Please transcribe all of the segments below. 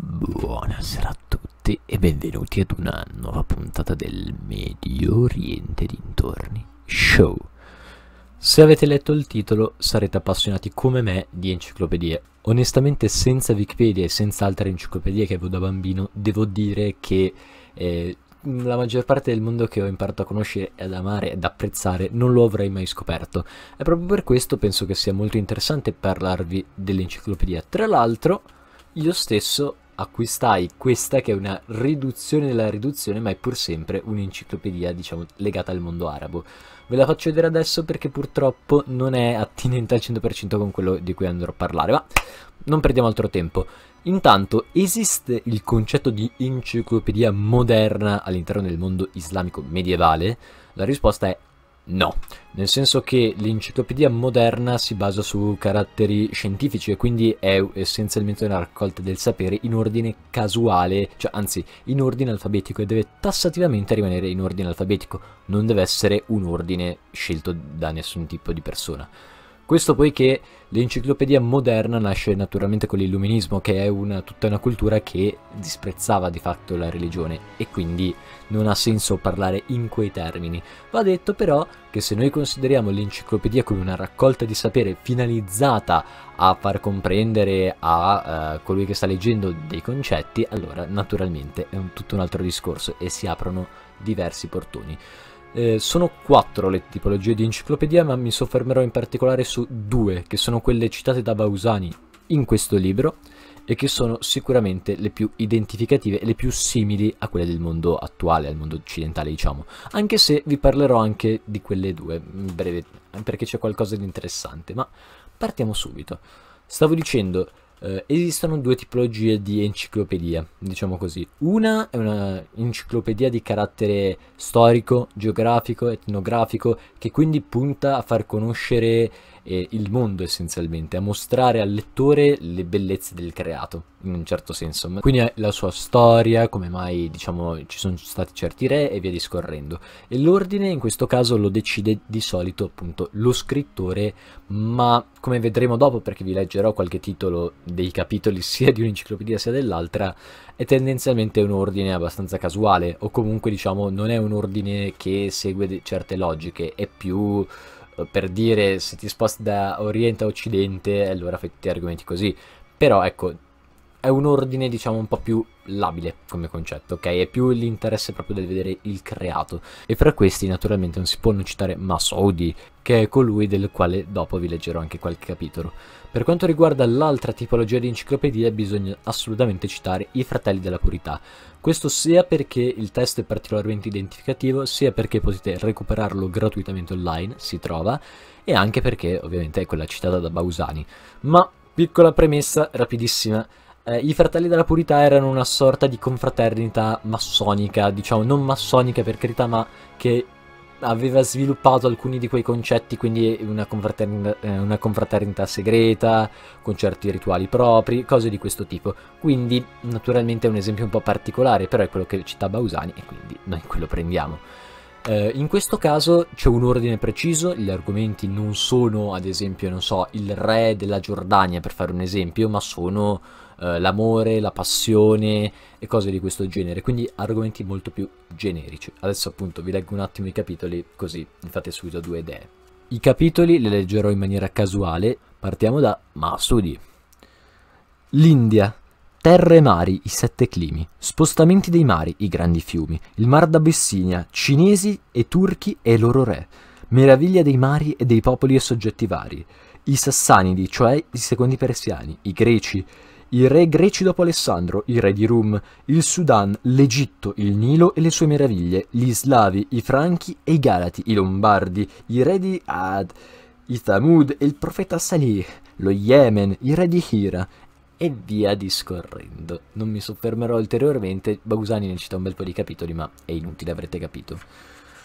Buonasera a tutti e benvenuti ad una nuova puntata del Medio Oriente dintorni Show. Se avete letto il titolo sarete appassionati come me di enciclopedie. Onestamente senza Wikipedia e senza altre enciclopedie che avevo da bambino devo dire che eh, la maggior parte del mondo che ho imparato a conoscere, ad amare ed apprezzare non lo avrei mai scoperto. E proprio per questo penso che sia molto interessante parlarvi dell'enciclopedia. Tra l'altro, io stesso acquistai questa che è una riduzione della riduzione ma è pur sempre un'enciclopedia diciamo legata al mondo arabo ve la faccio vedere adesso perché purtroppo non è attinente al 100% con quello di cui andrò a parlare ma non perdiamo altro tempo intanto esiste il concetto di enciclopedia moderna all'interno del mondo islamico medievale la risposta è No, nel senso che l'enciclopedia moderna si basa su caratteri scientifici e quindi è essenzialmente una raccolta del sapere in ordine casuale, cioè anzi in ordine alfabetico e deve tassativamente rimanere in ordine alfabetico, non deve essere un ordine scelto da nessun tipo di persona. Questo poiché l'enciclopedia moderna nasce naturalmente con l'illuminismo, che è una, tutta una cultura che disprezzava di fatto la religione e quindi non ha senso parlare in quei termini. Va detto però che se noi consideriamo l'enciclopedia come una raccolta di sapere finalizzata a far comprendere a uh, colui che sta leggendo dei concetti, allora naturalmente è un, tutto un altro discorso e si aprono diversi portoni. Eh, sono quattro le tipologie di enciclopedia, ma mi soffermerò in particolare su due, che sono quelle citate da Bausani in questo libro e che sono sicuramente le più identificative e le più simili a quelle del mondo attuale, al mondo occidentale diciamo, anche se vi parlerò anche di quelle due in breve, perché c'è qualcosa di interessante, ma partiamo subito. Stavo dicendo, eh, esistono due tipologie di enciclopedia, diciamo così. Una è un'enciclopedia di carattere storico, geografico, etnografico, che quindi punta a far conoscere eh, il mondo essenzialmente, a mostrare al lettore le bellezze del creato, in un certo senso. Quindi la sua storia, come mai diciamo ci sono stati certi re e via discorrendo. E l'ordine in questo caso lo decide di solito appunto lo scrittore, ma come vedremo dopo perché vi leggerò qualche titolo dei capitoli sia di un'enciclopedia sia dell'altra, è tendenzialmente un ordine abbastanza casuale o comunque diciamo non è un ordine che segue certe logiche, è più eh, per dire se ti sposti da Oriente a Occidente, allora fai tutti argomenti così. Però ecco, è un ordine diciamo un po' più labile come concetto, ok? È più l'interesse proprio del vedere il creato e fra questi naturalmente non si può non citare Masoudi che è colui del quale dopo vi leggerò anche qualche capitolo. Per quanto riguarda l'altra tipologia di enciclopedia bisogna assolutamente citare i Fratelli della Purità, questo sia perché il testo è particolarmente identificativo sia perché potete recuperarlo gratuitamente online, si trova, e anche perché ovviamente è quella citata da Bausani. Ma piccola premessa rapidissima eh, I Fratelli della Purità erano una sorta di confraternita massonica, diciamo, non massonica per carità, ma che aveva sviluppato alcuni di quei concetti, quindi una confraternita, eh, una confraternita, segreta, con certi rituali propri, cose di questo tipo. Quindi naturalmente è un esempio un po' particolare, però è quello che cita Bausani e quindi noi quello prendiamo. Eh, in questo caso c'è un ordine preciso, gli argomenti non sono ad esempio, non so, il re della Giordania per fare un esempio, ma sono eh, l'amore, la passione e cose di questo genere, quindi argomenti molto più generici. Adesso appunto vi leggo un attimo i capitoli così fate subito due idee. I capitoli li leggerò in maniera casuale, partiamo da Masudi. L'India, Terre e mari, i sette climi, spostamenti dei mari, i grandi fiumi, il mar d'Abissinia, cinesi e turchi e i loro re, meraviglia dei mari e dei popoli e soggetti vari, i sassanidi, cioè i secondi persiani, i greci, i re greci dopo Alessandro, i re di Rum, il Sudan, l'Egitto, il Nilo e le sue meraviglie, gli Slavi, i Franchi e i Galati, i Lombardi, i re di Ad, i Thamud e il profeta Salih, lo Yemen, i re di Hira e via discorrendo. Non mi soffermerò ulteriormente, Bausani ne cita un bel po' di capitoli, ma è inutile, avrete capito.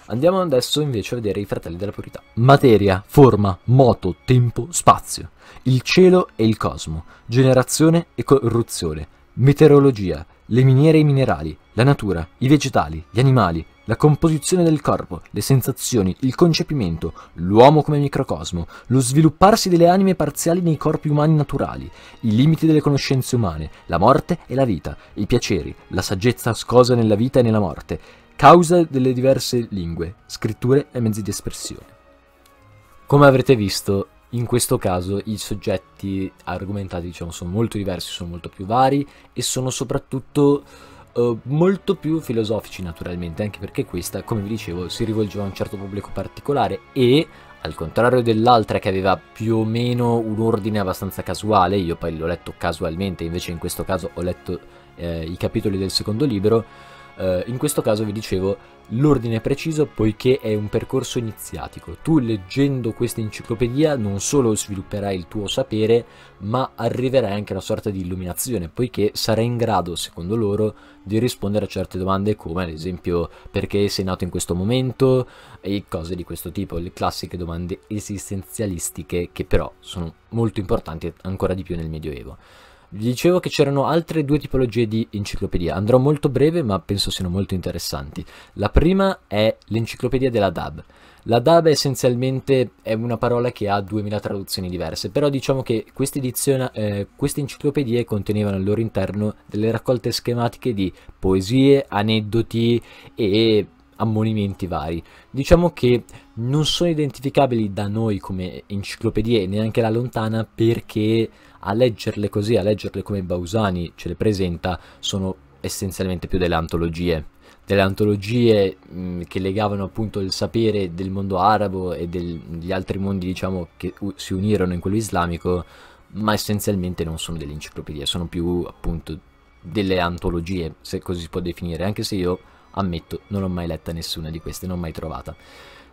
Andiamo adesso invece a vedere i fratelli della purità. Materia, forma, moto, tempo, spazio, il cielo e il cosmo, generazione e corruzione, meteorologia, le miniere e i minerali, la natura, i vegetali, gli animali, la composizione del corpo, le sensazioni, il concepimento, l'uomo come microcosmo, lo svilupparsi delle anime parziali nei corpi umani naturali, i limiti delle conoscenze umane, la morte e la vita, i piaceri, la saggezza ascosa nella vita e nella morte, Causa delle diverse lingue, scritture e mezzi di espressione. Come avrete visto, in questo caso i soggetti argomentati diciamo, sono molto diversi, sono molto più vari e sono soprattutto eh, molto più filosofici naturalmente, anche perché questa, come vi dicevo, si rivolgeva a un certo pubblico particolare e al contrario dell'altra che aveva più o meno un ordine abbastanza casuale, io poi l'ho letto casualmente, invece in questo caso ho letto eh, i capitoli del secondo libro, Uh, in questo caso vi dicevo l'ordine è preciso poiché è un percorso iniziatico. Tu leggendo questa enciclopedia non solo svilupperai il tuo sapere, ma arriverai anche a una sorta di illuminazione, poiché sarai in grado, secondo loro, di rispondere a certe domande come ad esempio perché sei nato in questo momento e cose di questo tipo, le classiche domande esistenzialistiche che però sono molto importanti ancora di più nel Medioevo. Vi dicevo che c'erano altre due tipologie di enciclopedia. Andrò molto breve, ma penso siano molto interessanti. La prima è l'enciclopedia della DAB. La DAB essenzialmente è una parola che ha 2000 traduzioni diverse, però diciamo che queste, eh, queste enciclopedie contenevano al loro interno delle raccolte schematiche di poesie, aneddoti e ammonimenti vari. Diciamo che non sono identificabili da noi come enciclopedie neanche la lontana perché a leggerle così, a leggerle come Bausani ce le presenta, sono essenzialmente più delle antologie delle antologie mh, mm, che legavano appunto il sapere del mondo arabo e degli altri mondi diciamo che si unirono in quello islamico ma essenzialmente non sono delle enciclopedie sono più appunto delle antologie se così si può definire anche se io Ammetto, non ho mai letta nessuna di queste, non ho mai trovata.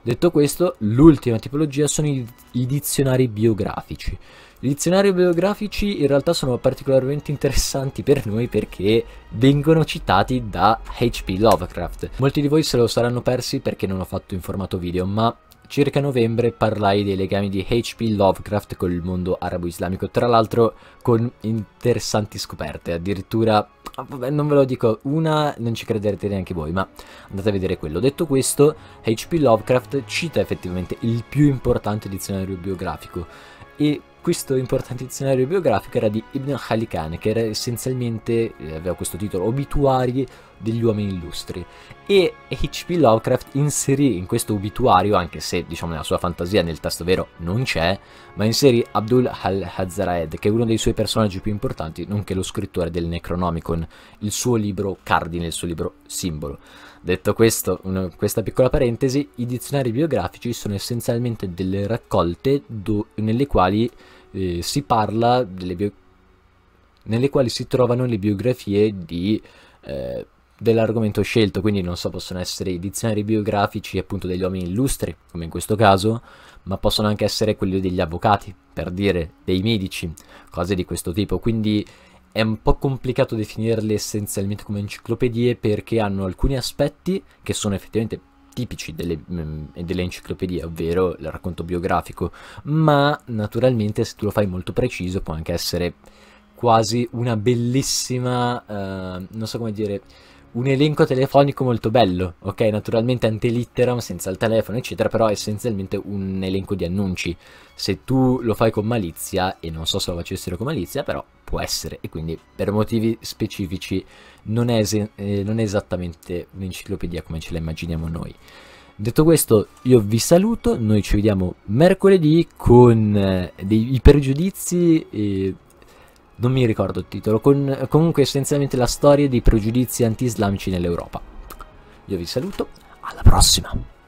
Detto questo, l'ultima tipologia sono i, i, dizionari biografici. I dizionari biografici in realtà sono particolarmente interessanti per noi perché vengono citati da H.P. Lovecraft. Molti di voi se lo saranno persi perché non l'ho fatto in formato video, ma circa novembre parlai dei legami di H.P. Lovecraft col mondo arabo-islamico, tra l'altro con interessanti scoperte, addirittura Ah, vabbè, non ve lo dico, una non ci crederete neanche voi, ma andate a vedere quello. Detto questo, H.P. Lovecraft cita effettivamente il più importante dizionario biografico e questo importante dizionario biografico era di Ibn Khalikane, che era essenzialmente, eh, aveva questo titolo, Obituari degli uomini illustri e H.P. Lovecraft inserì in questo obituario, anche se diciamo nella sua fantasia nel testo vero non c'è, ma inserì Abdul al-Hazaraed, che è uno dei suoi personaggi più importanti, nonché lo scrittore del Necronomicon, il suo libro cardine, il suo libro simbolo. Detto questo, una, questa piccola parentesi, i dizionari biografici sono essenzialmente delle raccolte do, nelle quali eh, si parla delle bio, nelle quali si trovano le biografie di eh, dell'argomento scelto, quindi non so, possono essere i dizionari biografici appunto degli uomini illustri, come in questo caso, ma possono anche essere quelli degli avvocati, per dire, dei medici, cose di questo tipo, quindi è un po' complicato definirle essenzialmente come enciclopedie perché hanno alcuni aspetti che sono effettivamente tipici delle, mm, delle, enciclopedie, ovvero il racconto biografico, ma naturalmente se tu lo fai molto preciso può anche essere quasi una bellissima, eh, non so come dire, un elenco telefonico molto bello, ok? Naturalmente ante litteram, senza il telefono, eccetera, però è essenzialmente un elenco di annunci. Se tu lo fai con malizia, e non so se lo facessero con malizia, però può essere, e quindi per motivi specifici non è, es- eh, non è esattamente un'enciclopedia come ce la immaginiamo noi. Detto questo, io vi saluto, noi ci vediamo mercoledì con eh, dei pregiudizi... Eh, non mi ricordo il titolo, con, comunque essenzialmente la storia dei pregiudizi anti-islamici nell'Europa. Io vi saluto, alla prossima!